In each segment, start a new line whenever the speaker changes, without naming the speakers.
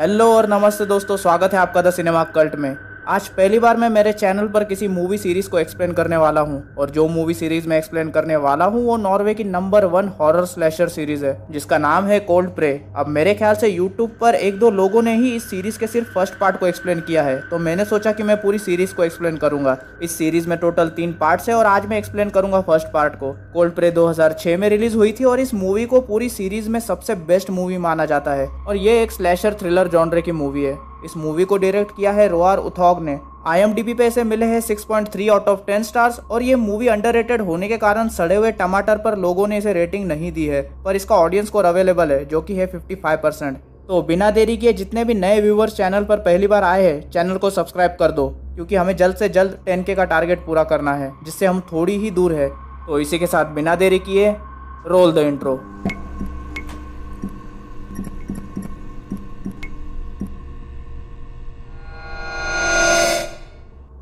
hello और नमस्ते दोस्तों स्वागत है आपका द सिनेमा कल्ट में आज पहली बार मैं मेरे चैनल पर किसी मूवी सीरीज़ को एक्सप्लेन करने वाला हूँ और जो मूवी सीरीज़ मैं एक्सप्लेन करने वाला हूँ वो नॉर्वे की number one horror slasher series है जिसका नाम है कोल्ड प्रे अब मेरे ख्याल से यूट्यूब पर एक दो लोगों ने ही इस सीरीज़ के सिर्फ फर्स्ट पार्ट को एक्सप्लेन किया है तो मैंने सोचा की मैं पूरी सीरीज़ को एक्सप्लेन करूंगा इस सीरीज़ में टोटल तीन पार्ट है और आज मैं एक्सप्लेन करूंगा फर्स्ट पार्ट को कोल्ड प्रे दो में रिलीज हुई थी और इस मूवी को पूरी सीरीज़ में सबसे बेस्ट मूवी माना जाता है और ये एक स्लैशर थ्रिलर जॉनरे की मूवी है इस मूवी को डायरेक्ट किया है रोआर उथॉग ने आईएमडीबी पे इसे मिले हैं 6.3 आउट ऑफ 10 स्टार्स और ये मूवी अंडररेटेड होने के कारण सड़े हुए टमाटर पर लोगों ने इसे रेटिंग नहीं दी है पर इसका ऑडियंस कोर अवेलेबल है जो कि है 55 परसेंट तो बिना देरी किए जितने भी नए व्यूवर्स चैनल पर पहली बार आए हैं चैनल को सब्सक्राइब कर दो क्योंकि हमें जल्द से जल्द टेन का टारगेट पूरा करना है जिससे हम थोड़ी ही दूर है तो इसी के साथ बिना देरी किए रोल द इंट्रो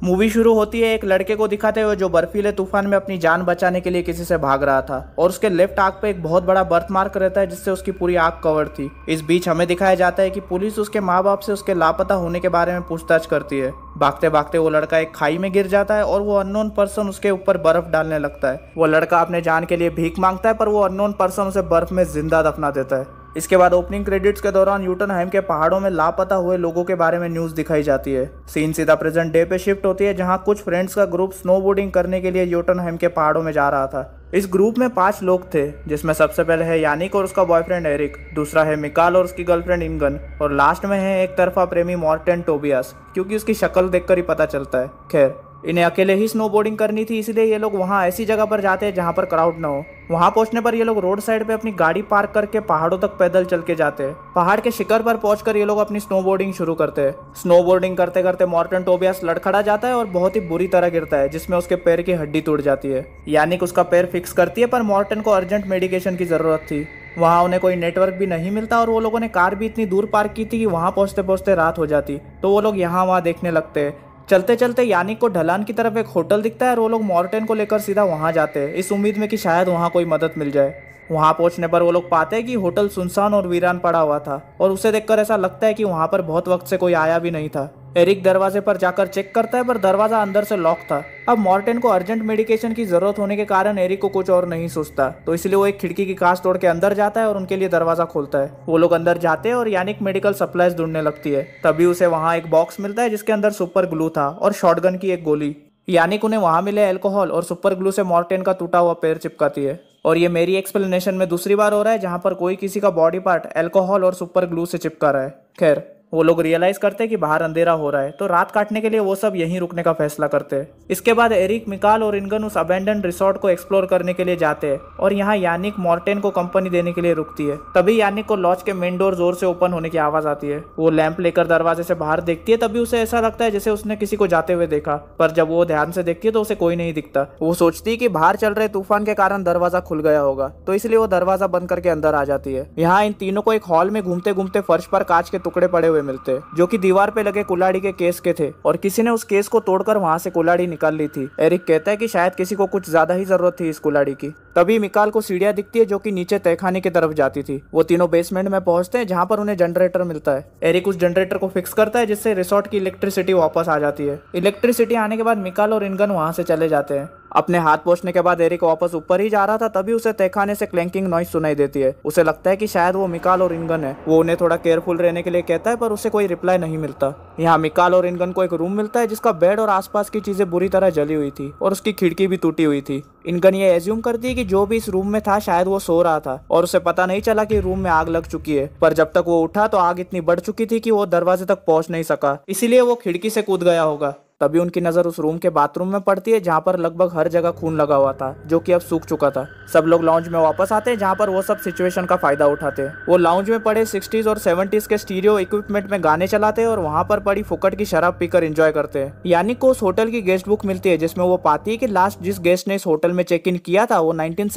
मूवी शुरू होती है एक लड़के को दिखाते हुए जो बर्फीले तूफान में अपनी जान बचाने के लिए किसी से भाग रहा था और उसके लेफ्ट आग पे एक बहुत बड़ा बर्थ मार्क रहता है जिससे उसकी पूरी आग कवर थी इस बीच हमें दिखाया जाता है कि पुलिस उसके माँ बाप से उसके लापता होने के बारे में पूछताछ करती है भागते भागते वो लड़का एक खाई में गिर जाता है और वो अननोन पर्सन उसके ऊपर बर्फ डालने लगता है वो लड़का अपने जान के लिए भीख मांगता है पर वो अननोन पर्सन उसे बर्फ में जिंदा दफना देता है इसके बाद ओपनिंग क्रेडिट्स के दौरान यूटनहाइम के पहाड़ों में लापता हुए लोगों के बारे में न्यूज दिखाई जाती है सीन सीधा प्रेजेंट डे पे शिफ्ट होती है जहां कुछ फ्रेंड्स का ग्रुप स्नोबोर्डिंग करने के लिए यूटनहाइम के पहाड़ों में जा रहा था इस ग्रुप में पांच लोग थे जिसमें सबसे पहले है यानिक और उसका बॉयफ्रेंड एरिक दूसरा है मिकाल और उसकी गर्लफ्रेंड इमगन और लास्ट में है एक तरफा प्रेमी मॉर्टेन टोबियास क्योंकि उसकी शक्ल देखकर ही पता चलता है खैर इन्हें अकेले ही स्नोबोर्डिंग करनी थी इसलिए ये लोग वहाँ ऐसी जगह पर जाते हैं जहाँ पर क्राउड ना हो वहाँ पहुँचने पर ये लोग रोड साइड पे अपनी गाड़ी पार्क करके पहाड़ों तक पैदल चल के जाते हैं पहाड़ के शिखर पर पहुंचकर ये लोग अपनी स्नोबोर्डिंग शुरू करते हैं स्नोबोर्डिंग करते करते मॉर्टन टोबियास लड़खड़ा जाता है और बहुत ही बुरी तरह गिरता है जिसमें उसके पैर की हड्डी टूट जाती है यानिक उसका पैर फिक्स करती है पर मॉर्टन को अर्जेंट मेडिकेशन की जरूरत थी वहाँ उन्हें कोई नेटवर्क भी नहीं मिलता और वो लोगों ने कार भी इतनी दूर पार्क की थी कि वहाँ पहुँचते पहुँचते रात हो जाती तो वो लोग यहाँ वहाँ देखने लगते हैं चलते चलते यानिक को ढलान की तरफ एक होटल दिखता है और वो लोग मॉर्टेन को लेकर सीधा वहाँ जाते हैं इस उम्मीद में कि शायद वहाँ कोई मदद मिल जाए वहाँ पहुँचने पर वो लोग पाते हैं कि होटल सुनसान और वीरान पड़ा हुआ था और उसे देखकर ऐसा लगता है कि वहाँ पर बहुत वक्त से कोई आया भी नहीं था एरिक दरवाजे पर जाकर चेक करता है पर दरवाजा अंदर से लॉक था अब मॉर्टेन को अर्जेंट मेडिकेशन की जरूरत होने के कारण एरिक को कुछ और नहीं सोचता तो इसलिए वो एक खिड़की की कांच तोड़ के अंदर जाता है और उनके लिए दरवाजा खोलता है वो लोग अंदर जाते हैं और यानिक मेडिकल सप्लाईज ढूंढने लगती है तभी उसे वहाँ एक बॉक्स मिलता है जिसके अंदर सुपर ग्लू था और शॉटगन की एक गोली यानिक उन्हें वहां मिले एल्कोहल और सुपर ग्लू से मॉर्टेन का टूटा हुआ पैर चिपकाती है और ये मेरी एक्सप्लेनेशन में दूसरी बार हो रहा है जहां पर कोई किसी का बॉडी पार्ट एल्कोहल और सुपर ग्लू से चिपका रहा है खैर वो लोग रियलाइज करते हैं कि बाहर अंधेरा हो रहा है तो रात काटने के लिए वो सब यहीं रुकने का फैसला करते हैं इसके बाद एरिक मिकाल और इनगन उस अबेंडन रिसोर्ट को एक्सप्लोर करने के लिए जाते हैं और यहाँ यानिक मॉर्टेन को कंपनी देने के लिए रुकती है तभी यानिक को लॉज के मेन डोर जोर से ओपन होने की आवाज आती है वो लैंप लेकर दरवाजे से बाहर देखती है तभी उसे ऐसा लगता है जैसे उसने किसी को जाते हुए देखा पर जब वो ध्यान से देखती है तो उसे कोई नहीं दिखता वो सोचती है की बाहर चल रहे तूफान के कारण दरवाजा खुल गया होगा तो इसलिए वो दरवाजा बंद करके अंदर आ जाती है यहाँ इन तीनों को एक हॉल में घूमते घूमते फर्श पर कांच के टुकड़े पड़े हुए हुए मिलते जो की दीवार पे लगे कुलाड़ी के केस के थे और किसी ने उस केस को तोड़कर वहां से कुलाड़ी निकाल ली थी एरिक कहता है की शायद किसी को कुछ ज्यादा ही जरूरत थी इस कुलाड़ी की तभी मिकाल को सीढ़ियाँ दिखती है जो कि नीचे तहखाने की तरफ जाती थी वो तीनों बेसमेंट में पहुंचते हैं जहां पर उन्हें जनरेटर मिलता है एरिक उस जनरेटर को फिक्स करता है जिससे रिसोर्ट की इलेक्ट्रिसिटी वापस आ जाती है इलेक्ट्रिसिटी आने के बाद मिकाल और इनगन वहां से चले जाते हैं अपने हाथ पहुंचने के बाद एरिक वापस ऊपर ही जा रहा था तभी उसे तहखाने से क्लैंकिंग नॉइस सुनाई देती है उसे लगता है कि शायद वो मिकाल और इनगन है वो उन्हें थोड़ा केयरफुल रहने के लिए कहता है पर उसे कोई रिप्लाई नहीं मिलता यहाँ मिकाल और इनगन को एक रूम मिलता है जिसका बेड और आसपास की चीज़ें बुरी तरह जली हुई थी और उसकी खिड़की भी टूटी हुई थी इनगन ये एज्यूम करती है कि जो भी इस रूम में था शायद वो सो रहा था और उसे पता नहीं चला कि रूम में आग लग चुकी है पर जब तक वो उठा तो आग इतनी बढ़ चुकी थी कि वो दरवाजे तक पहुंच नहीं सका इसीलिए वो खिड़की से कूद गया होगा तभी उनकी नज़र उस रूम के बाथरूम में पड़ती है जहाँ पर लगभग हर जगह खून लगा हुआ था जो कि अब सूख चुका था सब लोग लॉन्च में वापस आते हैं जहाँ पर वो सब सिचुएशन का फायदा उठाते हैं वो लॉन्च में पड़े सिक्सटीज और सेवेंटीज के स्टीरियो इक्विपमेंट में गाने चलाते हैं और वहाँ पर पड़ी फुकट की शराब पीकर एंजॉय करते हैं यानी को उस होटल की गेस्ट बुक मिलती है जिसमें वो पाती है की लास्ट जिस गेस्ट ने इस होटल में चेक इन किया था वो नाइनटीन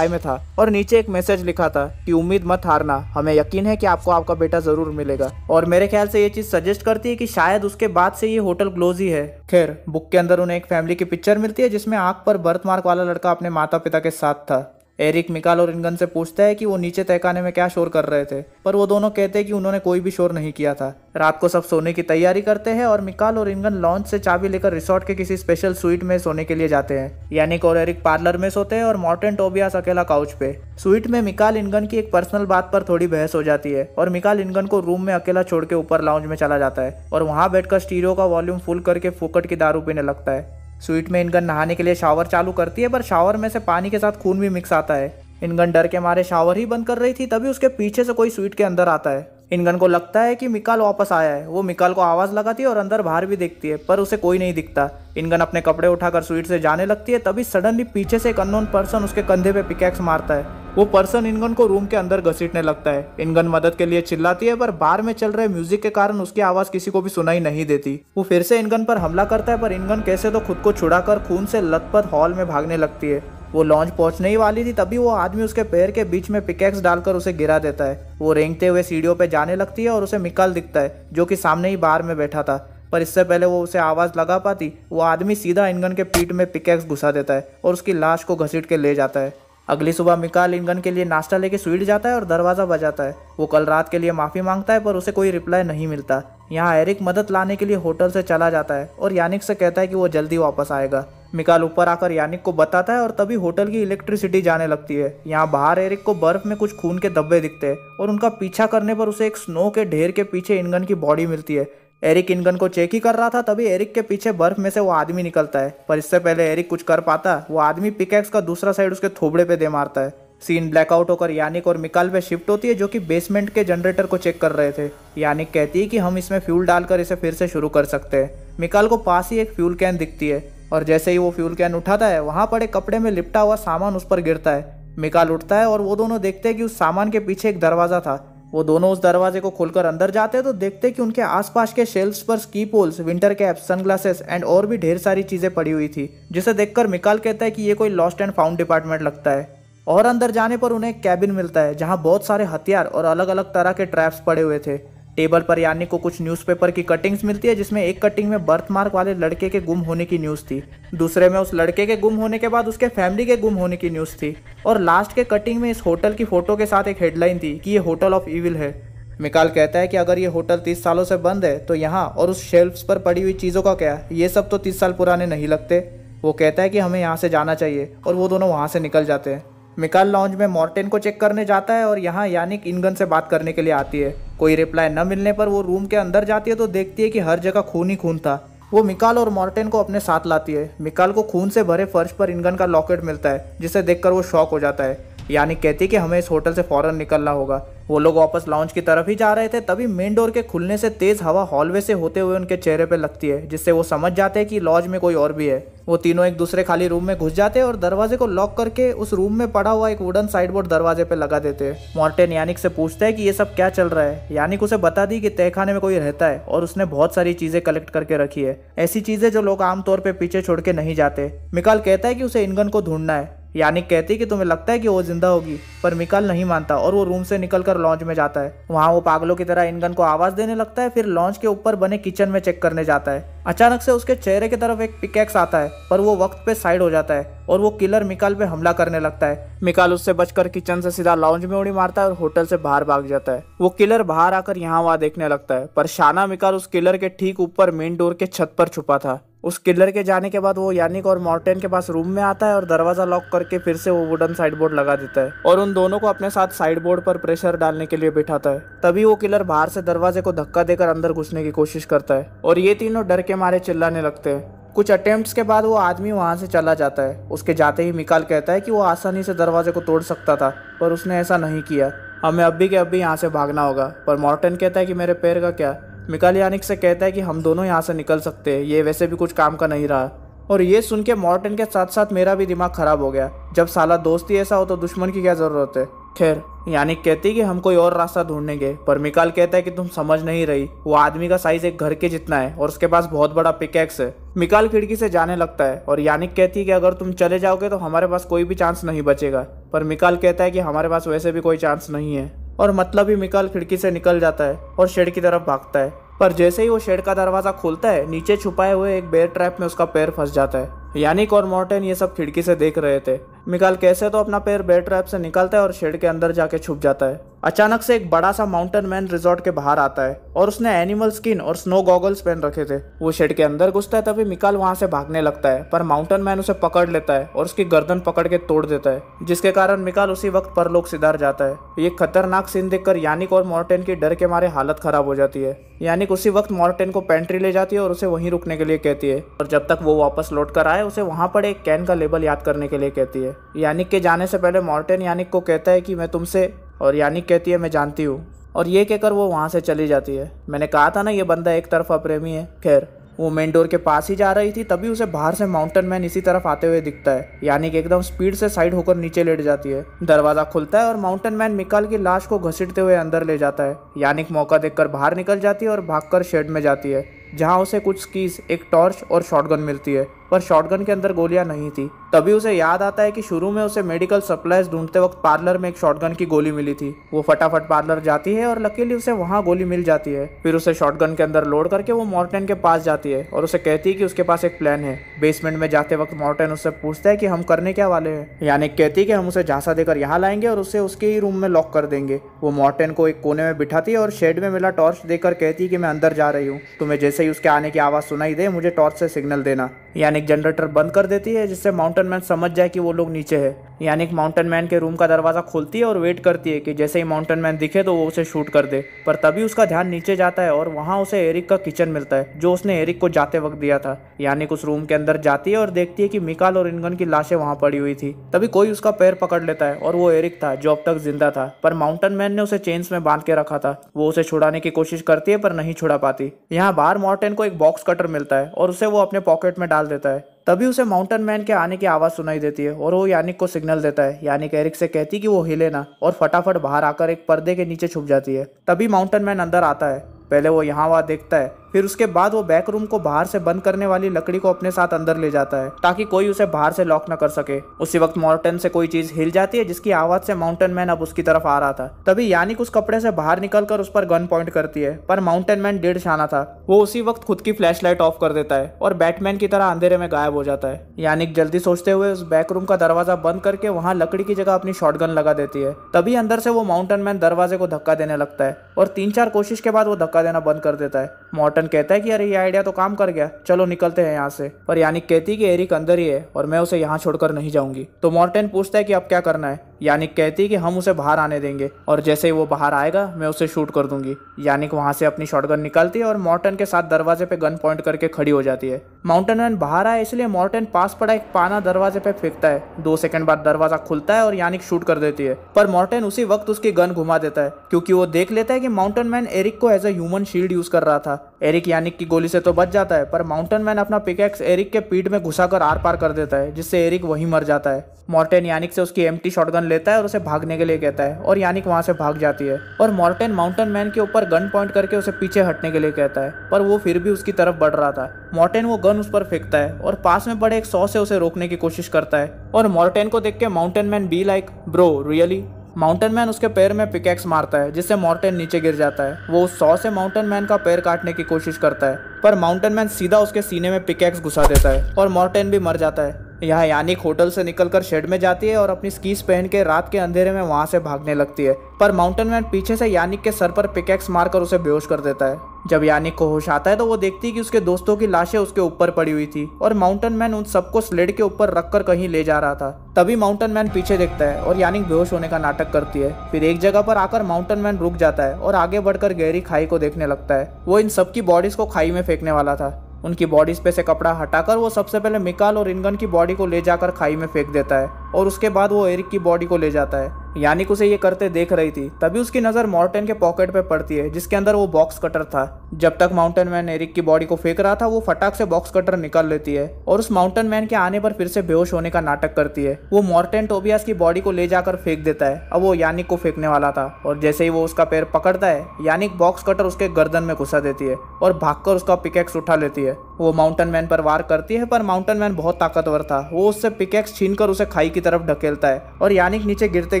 में था और नीचे एक मैसेज लिखा था की उम्मीद मत हारना हमें यकीन है की आपको आपका बेटा जरूर मिलेगा और मेरे ख्याल से ये चीज सजेस्ट करती है की शायद उसके बाद से ये होटल क्लोज ही है खैर बुक के अंदर उन्हें एक फैमिली की पिक्चर मिलती है जिसमें आंख पर बर्थ मार्क वाला लड़का अपने माता पिता के साथ था एरिक मिकाल और इनगन से पूछता है कि वो नीचे तहखाने में क्या शोर कर रहे थे पर वो दोनों कहते हैं कि उन्होंने कोई भी शोर नहीं किया था रात को सब सोने की तैयारी करते हैं और मिकाल और इनगन लॉन्च से चाबी लेकर रिसोर्ट के किसी स्पेशल स्वीट में सोने के लिए जाते हैं यानिक और एरिक पार्लर में सोते हैं और मॉर्टन टोबियास अकेला काउच पे स्वीट में मिकाल इनगन की एक पर्सनल बात पर थोड़ी बहस हो जाती है और मिकाल इनगन को रूम में अकेला छोड़ के ऊपर लाउंज में चला जाता है और वहां बैठकर स्टीरियो का वॉल्यूम फुल करके फोकट की दारू पीने लगता है स्वीट में इनगन नहाने के लिए शावर चालू करती है पर शावर में से पानी के साथ खून भी मिक्स आता है इनगन डर के मारे शावर ही बंद कर रही थी तभी उसके पीछे से कोई स्वीट के अंदर आता है इनगन को लगता है कि मिकाल वापस आया है वो मिकाल को आवाज़ लगाती है और अंदर बाहर भी देखती है पर उसे कोई नहीं दिखता इनगन अपने कपड़े उठाकर स्वीट से जाने लगती है तभी सडनली पीछे से एक अननोन पर्सन उसके कंधे पे पिकैक्स मारता है वो पर्सन इनगन को रूम के अंदर घसीटने लगता है इनगन मदद के लिए चिल्लाती है पर बार में चल रहे म्यूजिक के कारण उसकी आवाज़ किसी को भी सुनाई नहीं देती वो फिर से इनगन पर हमला करता है पर इनगन कैसे तो खुद को छुड़ाकर खून से लथपथ हॉल में भागने लगती है वो लॉन्च पहुंचने ही वाली थी तभी वो आदमी उसके पैर के बीच में पिकेक्स डालकर उसे गिरा देता है वो रेंगते हुए सीढ़ियों पर जाने लगती है और उसे मिकल दिखता है जो कि सामने ही बाहर में बैठा था पर इससे पहले वो उसे आवाज़ लगा पाती वो आदमी सीधा इनगन के पीठ में पिकेक्स घुसा देता है और उसकी लाश को घसीट के ले जाता है अगली सुबह मिकाल इनगन के लिए नाश्ता लेके स्वीट जाता है और दरवाज़ा बजाता है वो कल रात के लिए माफ़ी मांगता है पर उसे कोई रिप्लाई नहीं मिलता यहाँ एरिक मदद लाने के लिए होटल से चला जाता है और यानिक से कहता है कि वो जल्दी वापस आएगा मिकाल ऊपर आकर यानिक को बताता है और तभी होटल की इलेक्ट्रिसिटी जाने लगती है यहाँ बाहर एरिक को बर्फ में कुछ खून के धब्बे दिखते हैं और उनका पीछा करने पर उसे एक स्नो के ढेर के पीछे इनगन की बॉडी मिलती है एरिक इनगन को चेक ही कर रहा था तभी एरिक के पीछे बर्फ में से वो आदमी निकलता है पर इससे पहले एरिक कुछ कर पाता वो आदमी पिकेक्स का दूसरा साइड उसके थोबड़े पे दे मारता है सीन ब्लैकआउट होकर यानिक और मिकाल पे शिफ्ट होती है जो कि बेसमेंट के जनरेटर को चेक कर रहे थे यानिक कहती है कि हम इसमें फ्यूल डालकर इसे फिर से शुरू कर सकते हैं मिकाल को पास ही एक फ्यूल कैन दिखती है और जैसे ही वो फ्यूल कैन उठाता है वहाँ पड़े कपड़े में लिपटा हुआ सामान उस पर गिरता है मिकाल उठता है और वो दोनों देखते हैं कि उस सामान के पीछे एक दरवाज़ा था वो दोनों उस दरवाजे को खोलकर अंदर जाते हैं तो देखते हैं कि उनके आसपास के शेल्फ्स पर ski poles winter cap sunglasses and और भी ढेर सारी चीज़ें पड़ी हुई थी जिसे देखकर मिकाल कहता है कि ये कोई लॉस्ट एंड फाउंड डिपार्टमेंट लगता है और अंदर जाने पर उन्हें एक कैबिन मिलता है जहाँ बहुत सारे हथियार और अलग अलग तरह के ट्रैप्स पड़े हुए थे टेबल पर यानी को कुछ न्यूज़पेपर की कटिंग्स मिलती है जिसमें एक कटिंग में बर्थ मार्क वाले लड़के के गुम होने की न्यूज़ थी दूसरे में उस लड़के के गुम होने के बाद उसके फैमिली के गुम होने की न्यूज़ थी और लास्ट के कटिंग में इस होटल की फ़ोटो के साथ एक हेडलाइन थी कि ये होटल ऑफ ईविल है मिकाल कहता है कि अगर ये होटल तीस सालों से बंद है तो यहाँ और उस शेल्फ्स पर पड़ी हुई चीज़ों का क्या ये सब तो तीस साल पुराने नहीं लगते वो कहता है कि हमें यहाँ से जाना चाहिए और वो दोनों वहाँ से निकल जाते हैं मिकाल लॉन्च में मॉर्टेन को चेक करने जाता है और यहाँ यानिक इनगन से बात करने के लिए आती है कोई रिप्लाई न मिलने पर वो रूम के अंदर जाती है तो देखती है कि हर जगह खून ही खून था वो मिकाल और मॉर्टेन को अपने साथ लाती है मिकाल को खून से भरे फर्श पर इनगन का लॉकेट मिलता है जिसे देखकर वो शॉक हो जाता है यानी कहती है कि हमें इस होटल से फ़ौरन निकलना होगा वो लोग वापस लाउंज की तरफ ही जा रहे थे तभी मेन डोर के खुलने से तेज हवा हॉलवे से होते हुए उनके चेहरे पर लगती है जिससे वो समझ जाते हैं कि लॉज में कोई और भी है वो तीनों एक दूसरे खाली रूम में घुस जाते हैं और दरवाजे को लॉक करके उस रूम में पड़ा हुआ एक वुडन साइड बोर्ड दरवाजे पे लगा देते हैं मॉर्टेन यानिक से पूछता है कि ये सब क्या चल रहा है यानिक उसे बता दी कि तहखाने में कोई रहता है और उसने बहुत सारी चीजें कलेक्ट करके रखी है ऐसी चीजें जो लोग आमतौर पर पीछे छोड़ के नहीं जाते मिकाल कहता है कि उसे इनगन को ढूंढना है यानिक कहती है कि तुम्हें लगता है कि वो जिंदा होगी पर मिकाल नहीं मानता और वो रूम से निकल लेकर लॉन्च में जाता है वहाँ वो पागलों की तरह इनगन को आवाज देने लगता है फिर लॉन्च के ऊपर बने किचन में चेक करने जाता है अचानक से उसके चेहरे की तरफ एक पिकेक्स आता है पर वो वक्त पे साइड हो जाता है और वो किलर मिकाल पे हमला करने लगता है मिकाल उससे बचकर किचन से सीधा लॉन्च में उड़ी मारता है और होटल से बाहर भाग जाता है वो किलर बाहर आकर यहाँ वहाँ देखने लगता है पर शाना मिकाल उस किलर के ठीक ऊपर मेन डोर के छत पर छुपा था उस किलर के जाने के बाद वो यानिक और मॉर्टेन के पास रूम में आता है और दरवाजा लॉक करके फिर से वो वुडन साइड बोर्ड लगा देता है और उन दोनों को अपने साथ साइड बोर्ड पर प्रेशर डालने के लिए बिठाता है तभी वो किलर बाहर से दरवाजे को धक्का देकर अंदर घुसने की कोशिश करता है और ये तीनों डर के मारे चिल्लाने लगते हैं कुछ अटेम्प्ट के बाद वो आदमी वहाँ से चला जाता है उसके जाते ही मिकाल कहता है कि वो आसानी से दरवाजे को तोड़ सकता था पर उसने ऐसा नहीं किया हमें अभी के अभी यहाँ से भागना होगा पर मॉर्टन कहता है कि मेरे पैर का क्या मिकाल यानिक से कहता है कि हम दोनों यहाँ से निकल सकते हैं ये वैसे भी कुछ काम का नहीं रहा और ये सुन के मॉर्टन के साथ साथ मेरा भी दिमाग ख़राब हो गया जब साला दोस्ती ऐसा हो तो दुश्मन की क्या ज़रूरत है खैर यानिक कहती है कि हम कोई और रास्ता ढूंढने गए पर मिकाल कहता है कि तुम समझ नहीं रही वो आदमी का साइज एक घर के जितना है और उसके पास बहुत बड़ा पिकैक्स है मिकाल खिड़की से जाने लगता है और यानिक कहती है कि अगर तुम चले जाओगे तो हमारे पास कोई भी चांस नहीं बचेगा पर मिकाल कहता है कि हमारे पास वैसे भी कोई चांस नहीं है और मतलब ही मिकाल खिड़की से निकल जाता है और शेड की तरफ भागता है पर जैसे ही वो शेड का दरवाज़ा खोलता है नीचे छुपाए हुए एक बेयर ट्रैप में उसका पैर फंस जाता है यानिक और मॉर्टेन ये सब खिड़की से देख रहे थे मिकाल कैसे तो अपना पैर बेड ट्रैप से निकालता है और शेड के अंदर जाके छुप जाता है अचानक से एक बड़ा सा माउंटेन मैन रिजॉर्ट के बाहर आता है और उसने एनिमल स्किन और स्नो गॉगल्स पहन रखे थे वो शेड के अंदर घुसता है तभी मिकाल वहां से भागने लगता है पर माउंटेन मैन उसे पकड़ लेता है और उसकी गर्दन पकड़ के तोड़ देता है जिसके कारण मिकाल उसी वक्त परलोक सिधार जाता है ये खतरनाक सीन देखकर यानिक और मॉर्टेन की डर के मारे हालत खराब हो जाती है यानिक उसी वक्त मॉर्टेन को पेंट्री ले जाती है और उसे वहीं रुकने के लिए कहती है और जब तक वो वापस लौट कर आए है उसे वहाँ पर एक कैन का लेबल याद करने के लिए कहती है यानिक के जाने से पहले मॉर्टेन यानिक को कहता है कि मैं तुमसे और यानिक कहती है मैं जानती हूँ और ये कहकर वो वहाँ से चली जाती है मैंने कहा था ना ये बंदा एक तरफ प्रेमी है खैर वो मेन डोर के पास ही जा रही थी तभी उसे बाहर से माउंटेन मैन इसी तरफ आते हुए दिखता है यानी कि एकदम स्पीड से साइड होकर नीचे लेट जाती है दरवाजा खुलता है और माउंटेन मैन मिकाल की लाश को घसीटते हुए अंदर ले जाता है यानिक मौका देखकर बाहर निकल जाती है और भागकर शेड में जाती है जहाँ उसे कुछ स्कीस एक टॉर्च और शॉटगन मिलती है पर शॉटगन के अंदर गोलियां नहीं थी तभी उसे याद आता है कि शुरू में उसे मेडिकल सप्लाइज ढूंढते वक्त पार्लर में एक शॉटगन की गोली मिली थी वो फटाफट पार्लर जाती है और लकीली उसे वहाँ गोली मिल जाती है फिर उसे शॉटगन के अंदर लोड करके वो मॉर्टेन के पास जाती है और उसे कहती है कि उसके पास एक प्लान है बेसमेंट में जाते वक्त मॉर्टेन उससे पूछता है कि हम करने क्या वाले हैं यानी कहती है कि हम उसे झांसा देकर यहाँ लाएंगे और उसे उसके ही रूम में लॉक कर देंगे वो मॉर्टेन को एक कोने में बिठाती है और शेड में मिला टॉर्च देकर कहती है कि मैं अंदर जा रही हूँ तुम्हें जैसे ही उसके आने की आवाज़ सुनाई दे मुझे टॉर्च से सिग्नल देना यानी जनरेटर बंद कर देती है जिससे माउंटेन माउंटेन मैन समझ जाए कि वो लोग नीचे है यानी माउंटेन मैन के रूम का दरवाज़ा खोलती है और वेट करती है कि जैसे ही माउंटेन मैन दिखे तो वो उसे शूट कर दे पर तभी उसका ध्यान नीचे जाता है और वहाँ उसे एरिक का किचन मिलता है जो उसने एरिक को जाते वक्त दिया था यानी उस रूम के अंदर जाती है और देखती है कि मिकाल और इनगन की लाशें वहाँ पड़ी हुई थी तभी कोई उसका पैर पकड़ लेता है और वो एरिक था जो अब तक जिंदा था पर माउंटेन मैन ने उसे चेन्स में बांध के रखा था वो उसे छुड़ाने की कोशिश करती है पर नहीं छुड़ा पाती यहाँ बाहर मॉर्टेन को एक बॉक्स कटर मिलता है और उसे वो अपने पॉकेट में डाल देता है तभी उसे माउंटेन मैन के आने की आवाज़ सुनाई देती है और वो यानिक को सिग्नल देता है यानिक एरिक से कहती कि वो हिले ना और फटाफट बाहर आकर एक पर्दे के नीचे छुप जाती है तभी माउंटेन मैन अंदर आता है पहले वो यहाँ वहाँ देखता है फिर उसके बाद वो बैक रूम को बाहर से बंद करने वाली लकड़ी को अपने साथ अंदर ले जाता है ताकि कोई उसे बाहर से लॉक न कर सके उसी वक्त मॉर्टन से कोई चीज हिल जाती है जिसकी आवाज से माउंटेन मैन अब उसकी तरफ आ रहा था तभी यानिक उस कपड़े से बाहर निकलकर उस पर गन पॉइंट करती है पर माउंटेन मैन डेढ़ शाना था वो उसी वक्त खुद की फ्लैश ऑफ कर देता है और बैटमैन की तरह अंधेरे में गायब हो जाता है यानिक जल्दी सोचते हुए उस बैक रूम का दरवाजा बंद करके वहां लकड़ी की जगह अपनी शॉटगन लगा देती है तभी अंदर से वो माउंटेन मैन दरवाजे को धक्का देने लगता है और तीन चार कोशिश के बाद वो धक्का देना बंद कर देता है मॉर्टन करण कहता है कि अरे ये आइडिया तो काम कर गया चलो निकलते हैं यहाँ से पर यानिक कहती कि एरिक अंदर ही है और मैं उसे यहाँ छोड़कर नहीं जाऊंगी तो मॉर्टेन पूछता है कि अब क्या करना है यानिक कहती है कि हम उसे बाहर आने देंगे और जैसे ही वो बाहर आएगा मैं उसे शूट कर दूंगी यानिक वहाँ से अपनी शॉटगन निकालती है और मॉर्टन के साथ दरवाजे पे गन पॉइंट करके खड़ी हो जाती है माउंटेन मैन बाहर आए इसलिए मॉर्टन पास पड़ा एक पाना दरवाजे पे फेंकता है दो सेकंड बाद दरवाजा खुलता है और यानिक शूट कर देती है पर मॉर्टन उसी वक्त उसकी गन घुमा देता है क्योंकि वो देख लेता है कि माउंटेन मैन एरिक को as a human shield use कर रहा था एरिक यानिक की गोली से तो बच जाता है पर माउंटेन मैन अपना पिकेक्स एरिक के पीठ में घुसा आर पार कर देता है जिससे एरिक वहीं मर जाता है मॉर्टेन यानिक से उसकी एम शॉटगन लेता है और उसे भागने के लिए कहता है और यानिक वहाँ से भाग जाती है और मॉर्टेन माउंटेन मैन के ऊपर गन पॉइंट करके उसे पीछे हटने के लिए कहता है पर वो फिर भी उसकी तरफ बढ़ रहा था मॉर्टेन वो गन उस पर फेंकता है और पास में पड़े एक सौ से उसे रोकने की कोशिश करता है और मॉर्टेन को देख के mountain man be like bro really mountain man उसके पैर में पिकेक्स मारता है जिससे मॉर्टेन नीचे गिर जाता है वो उस सौ से माउंटेन मैन का पैर काटने की कोशिश करता है पर माउंटेन मैन सीधा उसके सीने में पिकेक्स घुसा देता है और मॉर्टेन भी मर जाता है यह यानिक होटल से निकलकर शेड में जाती है और अपनी स्कीस पहन के रात के अंधेरे में वहाँ से भागने लगती है पर माउंटेन मैन पीछे से यानिक के सर पर पिकेक्स मारकर उसे बेहोश कर देता है जब यानिक को होश आता है तो वो देखती है कि उसके दोस्तों की लाशें उसके ऊपर पड़ी हुई थी और माउंटेन मैन उन सबको स्लेड के ऊपर रखकर कहीं ले जा रहा था तभी माउंटेन मैन पीछे देखता है और यानिक बेहोश होने का नाटक करती है फिर एक जगह पर आकर माउंटेन मैन रुक जाता है और आगे बढ़कर गहरी खाई को देखने लगता है वो इन सबकी बॉडीज को खाई में फेंकने वाला था उनकी बॉडीज पे से कपड़ा हटाकर वो सबसे पहले मिकाल और इनगन की बॉडी को ले जाकर खाई में फेंक देता है और उसके बाद वो एरिक की बॉडी को ले जाता है यानिक उसे ये करते देख रही थी तभी उसकी नज़र मॉर्टेन के पॉकेट पे पड़ती है जिसके अंदर वो बॉक्स कटर था जब तक माउंटेन मैन एरिक की बॉडी को फेंक रहा था वो फटाक से बॉक्स कटर निकाल लेती है और उस माउंटेन मैन के आने पर फिर से बेहोश होने का नाटक करती है वो मॉर्टेन टोबियास की बॉडी को ले जाकर फेंक देता है अब वो यानिक को फेंकने वाला था और जैसे ही वो उसका पैर पकड़ता है यानिक बॉक्स कटर उसके गर्दन में घुसा देती है और भागकर उसका पिकेक्स उठा लेती है वो माउंटेन मैन पर वार करती है पर माउंटेन मैन बहुत ताकतवर था वो उससे पिकेक्स छीन कर उसे खाई की तरफ ढकेलता है और यानिक नीचे गिरते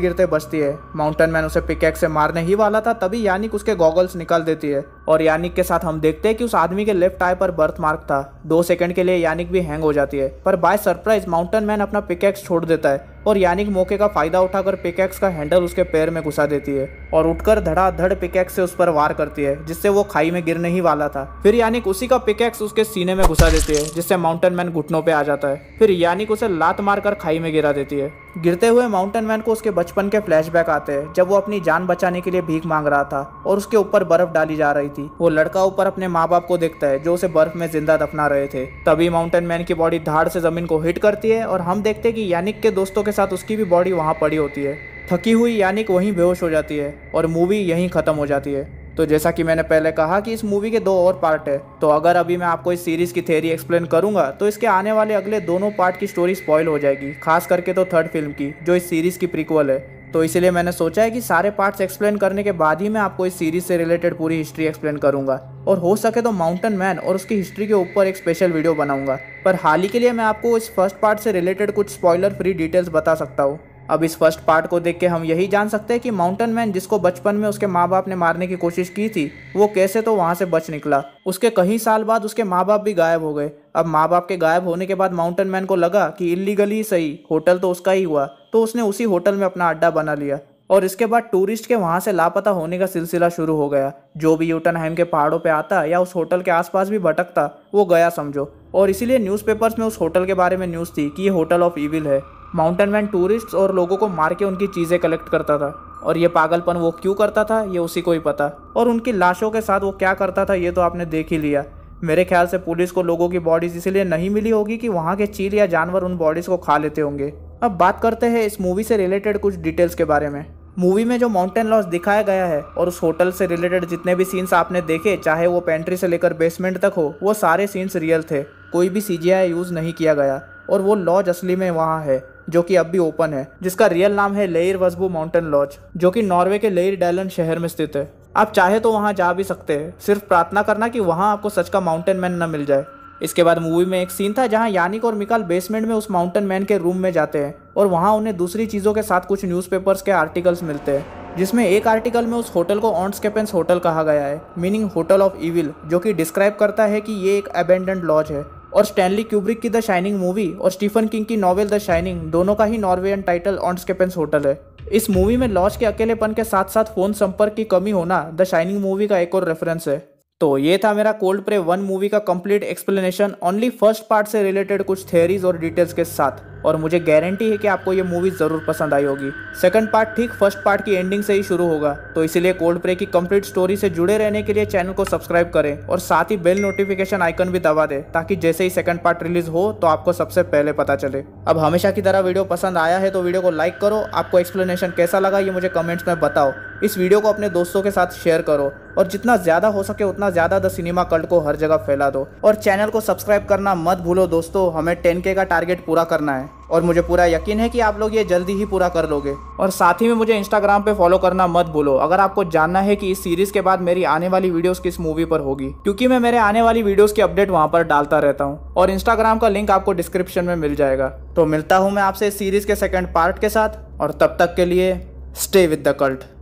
गिरते बचती है माउंटेन मैन उसे पिकेक्स से मारने ही वाला था तभी यानिक उसके गॉगल्स निकाल देती है और यानिक के साथ हम देखते हैं कि उस आदमी के लेफ्ट आई पर बर्थ मार्क था दो सेकंड के लिए यानिक भी हैंग हो जाती है पर बाय सरप्राइज माउंटेन मैन अपना पिकेक्स छोड़ देता है और यानिक मौके का फ़ायदा उठाकर पिकैक्स का हैंडल उसके पैर में घुसा देती है और उठकर धड़ाधड़ पिकैक्स से उस पर वार करती है जिससे वो खाई में गिरने ही वाला था फिर यानिक उसी का पिकैक्स उसके सीने में घुसा देती है जिससे माउंटेन मैन घुटनों पर आ जाता है फिर यानिक उसे लात मारकर खाई में गिरा देती है गिरते हुए माउंटेन मैन को उसके बचपन के फ्लैशबैक आते हैं जब वो अपनी जान बचाने के लिए भीख मांग रहा था और उसके ऊपर बर्फ डाली जा रही थी वो लड़का ऊपर अपने माँ बाप को देखता है जो उसे बर्फ में जिंदा दफना रहे थे तभी माउंटेन मैन की बॉडी धाड़ से जमीन को हिट करती है और हम देखते हैं कि यानिक के दोस्तों के साथ उसकी भी बॉडी वहाँ पड़ी होती है थकी हुई यानिक वहीं बेहोश हो जाती है और मूवी यहीं खत्म हो जाती है तो जैसा कि मैंने पहले कहा कि इस मूवी के दो और पार्ट है तो अगर अभी मैं आपको इस सीरीज़ की थेरी एक्सप्लेन करूंगा तो इसके आने वाले अगले दोनों पार्ट की स्टोरी स्पॉइल हो जाएगी खास करके तो थर्ड फिल्म की जो इस सीरीज़ की प्रीक्वल है तो इसलिए मैंने सोचा है कि सारे पार्ट्स एक्सप्लेन करने के बाद ही मैं आपको इस सीरीज़ से रिलेटेड पूरी हिस्ट्री एक्सप्लेन करूंगा और हो सके तो माउंटेन मैन और उसकी हिस्ट्री के ऊपर एक स्पेशल वीडियो बनाऊंगा पर हाल ही के लिए मैं आपको इस फर्स्ट पार्ट से रिलेटेड कुछ स्पॉइलर फ्री डिटेल्स बता सकता हूँ अब इस फर्स्ट पार्ट को देख के हम यही जान सकते हैं कि माउंटेन मैन जिसको बचपन में उसके माँ बाप ने मारने की कोशिश की थी वो कैसे तो वहाँ से बच निकला उसके कई साल बाद उसके माँ बाप भी गायब हो गए अब माँ बाप के गायब होने के बाद माउंटेन मैन को लगा कि इलीगली सही होटल तो उसका ही हुआ तो उसने उसी होटल में अपना अड्डा बना लिया और इसके बाद टूरिस्ट के वहाँ से लापता होने का सिलसिला शुरू हो गया जो भी यूटनहाइम के पहाड़ों पे आता या उस होटल के आसपास भी भटकता वो गया समझो और इसीलिए न्यूज़पेपर्स में उस होटल के बारे में न्यूज़ थी कि ये होटल ऑफ इविल है माउंटेन मैन टूरिस्ट और लोगों को मार के उनकी चीज़ें कलेक्ट करता था और ये पागलपन वो क्यों करता था ये उसी को ही पता और उनकी लाशों के साथ वो क्या करता था ये तो आपने देख ही लिया मेरे ख्याल से पुलिस को लोगों की बॉडीज इसलिए नहीं मिली होगी कि वहाँ के चील या जानवर उन बॉडीज़ को खा लेते होंगे अब बात करते हैं इस मूवी से रिलेटेड कुछ डिटेल्स के बारे में मूवी में जो माउंटेन लॉस दिखाया गया है और उस होटल से रिलेटेड जितने भी सीन्स आपने देखे चाहे वो पेंट्री से लेकर बेसमेंट तक हो वो सारे सीन्स रियल थे कोई भी सी यूज़ नहीं किया गया और वो लॉज असली में वहाँ है जो कि अब भी ओपन है जिसका रियल नाम है लेयर वसबू माउंटेन लॉज जो कि नॉर्वे के लेयर डैलन शहर में स्थित है आप चाहे तो वहाँ जा भी सकते हैं सिर्फ प्रार्थना करना कि वहाँ आपको सच का माउंटेन मैन न मिल जाए इसके बाद मूवी में एक सीन था जहां यानिक और मिकाल बेसमेंट में उस माउंटेन मैन के रूम में जाते हैं और वहां उन्हें दूसरी चीज़ों के साथ कुछ न्यूज़पेपर्स के आर्टिकल्स मिलते हैं जिसमें एक आर्टिकल में उस होटल को ऑन्टस्केपेंस होटल कहा गया है मीनिंग होटल ऑफ इविल जो कि डिस्क्राइब करता है कि ये एक अबेंडेंट लॉज है और स्टैनली क्यूब्रिक की द शाइनिंग मूवी और स्टीफन किंग की नॉवेल द शाइनिंग दोनों का ही नॉर्वेयन टाइटल ऑनस्केपेंस होटल है इस मूवी में लॉज के अकेलेपन के साथ साथ फोन संपर्क की कमी होना द शाइनिंग मूवी का एक और रेफरेंस है तो ये था मेरा कोल्ड प्रे वन मूवी का complete explanation only first part से रिलेटेड कुछ थेरीज और डिटेल्स के साथ और मुझे गारंटी है कि आपको ये मूवी ज़रूर पसंद आई होगी सेकंड पार्ट ठीक फर्स्ट पार्ट की एंडिंग से ही शुरू होगा तो इसीलिए कोल्ड प्रे की कंप्लीट स्टोरी से जुड़े रहने के लिए चैनल को सब्सक्राइब करें और साथ ही बेल नोटिफिकेशन आइकन भी दबा दें ताकि जैसे ही सेकंड पार्ट रिलीज हो तो आपको सबसे पहले पता चले अब हमेशा की तरह वीडियो पसंद आया है तो वीडियो को लाइक करो आपको एक्सप्लेनेशन कैसा लगा ये मुझे कमेंट्स में बताओ इस वीडियो को अपने दोस्तों के साथ शेयर करो और जितना ज़्यादा हो सके उतना ज़्यादा द सिनेमा कल्ट को हर जगह फैला दो और चैनल को सब्सक्राइब करना मत भूलो दोस्तों हमें 10k का टारगेट पूरा करना है और मुझे पूरा यकीन है कि आप लोग ये जल्दी ही पूरा कर लोगे और साथ ही में मुझे इंस्टाग्राम पे फॉलो करना मत भूलो अगर आपको जानना है कि इस सीरीज के बाद मेरी आने वाली वीडियोस किस मूवी पर होगी क्योंकि मैं मेरे आने वाली वीडियोस की अपडेट वहां पर डालता रहता हूँ और इंस्टाग्राम का लिंक आपको डिस्क्रिप्शन में मिल जाएगा तो मिलता हूँ मैं आपसे इस सीरीज के सेकेंड पार्ट के साथ और तब तक के लिए स्टे विद द कल्ट